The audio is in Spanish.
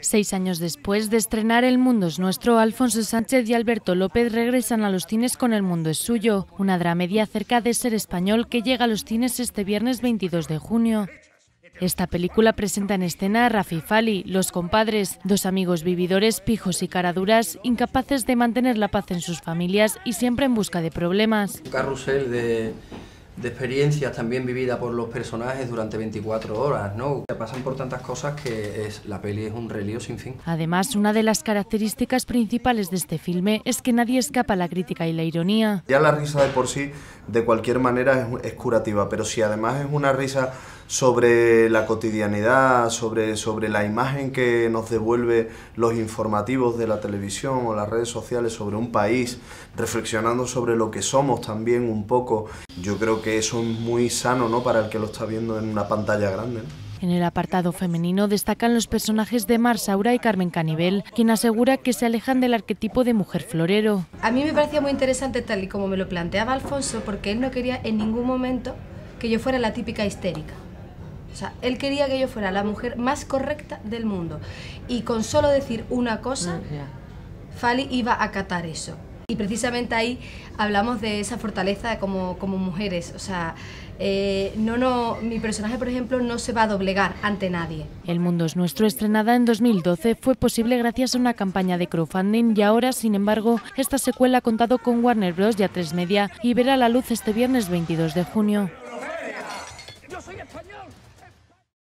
Seis años después de estrenar El Mundo es Nuestro, Alfonso Sánchez y Alberto López regresan a los cines con El Mundo es Suyo, una dramedia acerca de ser español que llega a los cines este viernes 22 de junio. Esta película presenta en escena a Rafi Fali, los compadres, dos amigos vividores, pijos y caraduras, incapaces de mantener la paz en sus familias y siempre en busca de problemas. de de experiencias también vividas por los personajes durante 24 horas, ¿no? Se pasan por tantas cosas que es, la peli es un relío sin fin. Además, una de las características principales de este filme es que nadie escapa a la crítica y la ironía. Ya la risa de por sí, de cualquier manera, es curativa, pero si además es una risa sobre la cotidianidad, sobre, sobre la imagen que nos devuelve los informativos de la televisión o las redes sociales sobre un país, reflexionando sobre lo que somos también un poco. Yo creo que eso es muy sano ¿no? para el que lo está viendo en una pantalla grande. En el apartado femenino destacan los personajes de Mar Saura y Carmen Canibel, quien asegura que se alejan del arquetipo de mujer florero. A mí me parecía muy interesante tal y como me lo planteaba Alfonso, porque él no quería en ningún momento que yo fuera la típica histérica. O sea, él quería que yo fuera la mujer más correcta del mundo. Y con solo decir una cosa, mm, Fali iba a acatar eso. Y precisamente ahí hablamos de esa fortaleza como, mujeres. O sea, eh, no, no, mi personaje, por ejemplo, no se va a doblegar ante nadie. El Mundo es Nuestro, estrenada en 2012, fue posible gracias a una campaña de crowdfunding y ahora, sin embargo, esta secuela ha contado con Warner Bros. ya a Media y verá la luz este viernes 22 de junio.